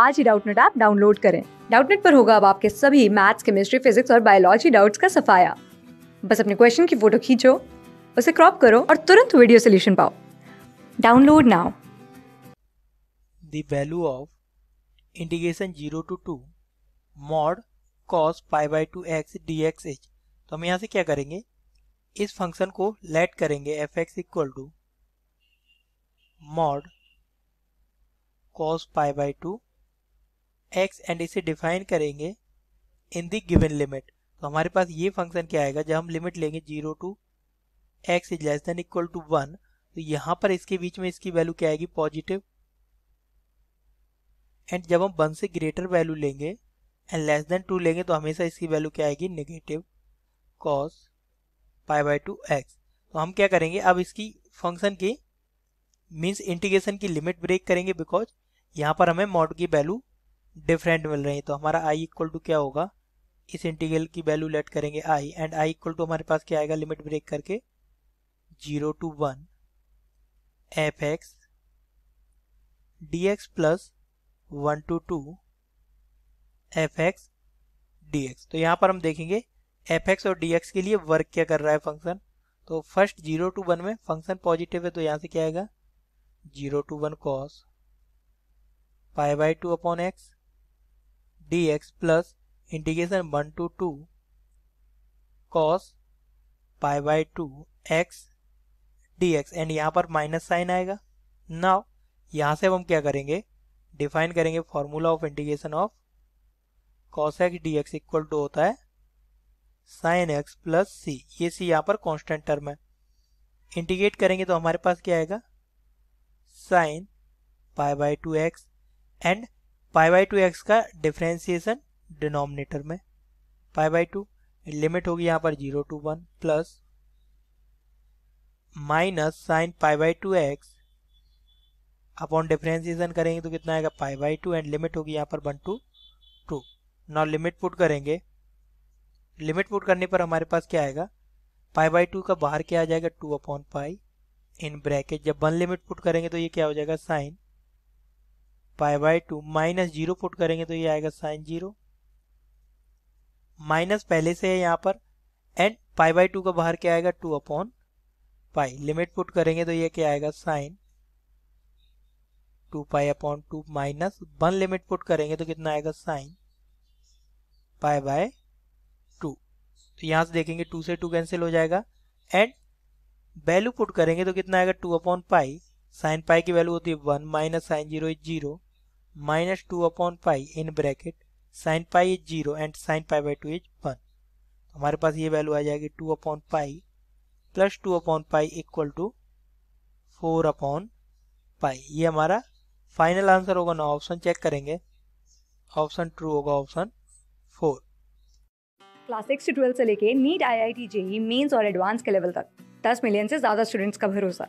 आज ही Doubtnut app download करें डाउटनेट पर होगा अब आपके सभी मैथ्स केमिस्ट्री फिजिक्स और बायोलॉजी डाउट्स का सफाया बस अपने क्वेश्चन की फोटो खींचो उसे क्रॉप करो और तुरंत वीडियो सोल्यूशन पाओ download now the value of integration zero to two mod cos five by two X D X H तो हम यहाँ से क्या करेंगे इस फंक्शन को लेट करेंगे F X equal to mod cos five by two X and इसे डिफाइन करेंगे इन दी गिवन लिमिट तो हमारे पास ये फंक्शन क्या आएगा जब हम लिमिट लेंगे zero to X is less than equal to one तो यहाँ पर इसके बीच में इसकी वैल्यू क्या आएगी पॉजिटिव एंड जब हम वन से ग्रेटर वैल्यू लेंगे एंड लेस देन टू लेंगे तो हमेशा इसकी वैल्यू क्या आएगी negative cos pi by two X तो हम क्या करेंगे अब इसकी फंक्शन की मीन्स इंटीग्रेशन की लिमिट ब्रेक करेंगे बिकॉज यहाँ पर हमें मॉड की वैल्यू डिफरेंट मिल रही हैं तो हमारा आई इक्वल टू क्या होगा इस इंटीग्रल की वैल्यू लेट करेंगे I and I equal to हमारे पास क्या आएगा लिमिट ब्रेक करके zero to one F X D X plus one to two F X D X तो यहाँ पर हम देखेंगे एफ एक्स और डी एक्स के लिए वर्क क्या कर रहा है फंक्शन तो फर्स्ट जीरो टू वन में फंक्शन पॉजिटिव है तो यहाँ से क्या आएगा zero to one cos pi by two upon X dx plus integration 1 to 2 cos pi by two x dx and यहां पर माइनस साइन आएगा नाउ यहाँ से हम क्या करेंगे डिफाइन करेंगे formula of integration of cos x dx equal to होता है साइन एक्स प्लस सी ये सी यहाँ पर कांस्टेंट टर्म है इंटीग्रेट करेंगे तो हमारे पास क्या आएगा sine pi by two X and pi by two X का डिफ्रेंसिएशन डिनोमिनेटर में पाई बाई टू लिमिट होगी यहाँ पर zero to one plus minus sine pi by two X upon differentiation करेंगे तो कितना आएगा pi by two and limit होगी यहाँ पर one to two now limit put करेंगे लिमिट पुट करने पर हमारे पास क्या आएगा पाई बाई टू का बाहर क्या आ जाएगा two upon pi in bracket जब वन लिमिट पुट करेंगे तो ये क्या हो जाएगा sine pi by two minus zero put करेंगे तो ये आएगा साइन जीरो माइनस पहले से है यहाँ पर एंड पाई बाई टू का बाहर क्या आएगा two upon pi limit put करेंगे तो ये क्या आएगा sine two pi upon two minus one limit put करेंगे तो कितना आएगा साइन पाई बाय टू तो यहाँ से देखेंगे टू से टू कैंसिल हो जाएगा एंड वैल्यू पुट करेंगे तो कितना आएगा two upon pi sine pi की वैल्यू होती है one minus sine zero is zero minus 2 upon pi in bracket sin pi is 0 and sin pi by 2 is 1. तो हमारे पास ये वैल्यू आ जाएगी 2 upon pi plus 2 upon pi equal to 4 upon pi. ये हमारा final answer होगा ना option check करेंगे option true होगा ऑप्शन 4. क्लास 6 से 12 से लेके नीट आईआईटी जेईई मेंस और एडवांस के लेवल तक 10 मिलियन से ज्यादा स्टूडेंट्स का भरोसा